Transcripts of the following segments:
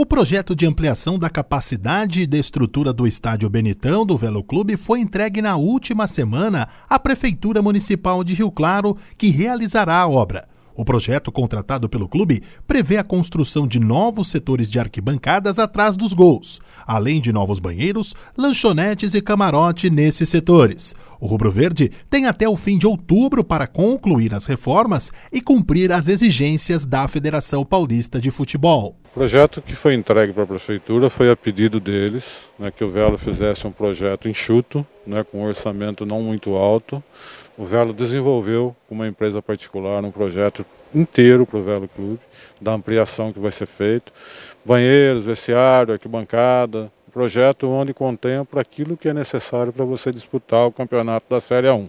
O projeto de ampliação da capacidade e da estrutura do estádio Benitão do Velo Clube foi entregue na última semana à Prefeitura Municipal de Rio Claro, que realizará a obra. O projeto contratado pelo clube prevê a construção de novos setores de arquibancadas atrás dos gols, além de novos banheiros, lanchonetes e camarote nesses setores. O Rubro Verde tem até o fim de outubro para concluir as reformas e cumprir as exigências da Federação Paulista de Futebol. O projeto que foi entregue para a prefeitura foi a pedido deles, né, que o Velo fizesse um projeto enxuto né, com um orçamento não muito alto. O Velo desenvolveu com uma empresa particular um projeto inteiro para o Velo Clube, da ampliação que vai ser feito. Banheiros, vestiário, arquibancada, projeto onde contempla aquilo que é necessário para você disputar o campeonato da Série 1.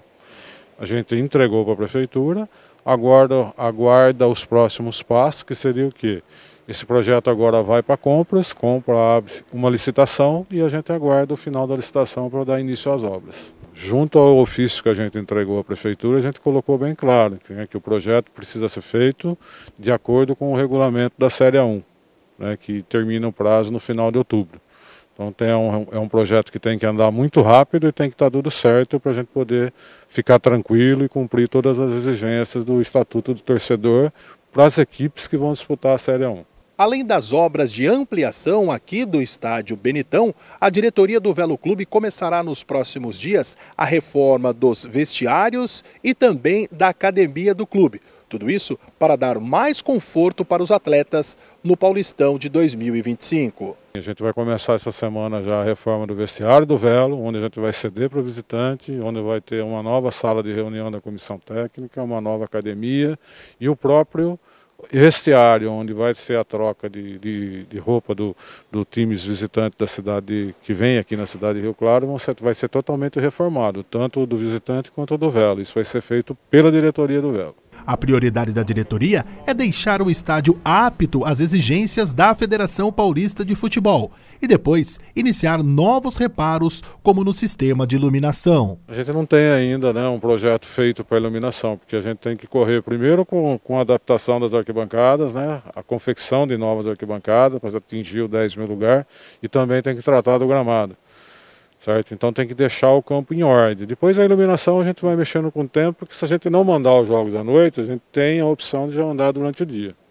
A gente entregou para a prefeitura, aguarda, aguarda os próximos passos, que seria o quê? Esse projeto agora vai para compras, compra abre uma licitação e a gente aguarda o final da licitação para dar início às obras. Junto ao ofício que a gente entregou à prefeitura, a gente colocou bem claro que, né, que o projeto precisa ser feito de acordo com o regulamento da Série 1, né, que termina o prazo no final de outubro. Então tem é um, é um projeto que tem que andar muito rápido e tem que estar tá tudo certo para a gente poder ficar tranquilo e cumprir todas as exigências do Estatuto do Torcedor para as equipes que vão disputar a Série 1. Além das obras de ampliação aqui do estádio Benitão, a diretoria do Velo Clube começará nos próximos dias a reforma dos vestiários e também da academia do clube. Tudo isso para dar mais conforto para os atletas no Paulistão de 2025. A gente vai começar essa semana já a reforma do vestiário do Velo, onde a gente vai ceder para o visitante, onde vai ter uma nova sala de reunião da comissão técnica, uma nova academia e o próprio vestiário, onde vai ser a troca de, de, de roupa do, do times visitante da cidade que vem aqui na cidade de Rio Claro, vão ser, vai ser totalmente reformado, tanto do visitante quanto do Velo. Isso vai ser feito pela diretoria do Velo. A prioridade da diretoria é deixar o estádio apto às exigências da Federação Paulista de Futebol e depois iniciar novos reparos, como no sistema de iluminação. A gente não tem ainda né, um projeto feito para iluminação, porque a gente tem que correr primeiro com, com a adaptação das arquibancadas, né, a confecção de novas arquibancadas, para atingir o 10 mil lugar, e também tem que tratar do gramado certo? Então tem que deixar o campo em ordem. Depois a iluminação a gente vai mexendo com o tempo, porque se a gente não mandar os jogos à noite, a gente tem a opção de já mandar durante o dia.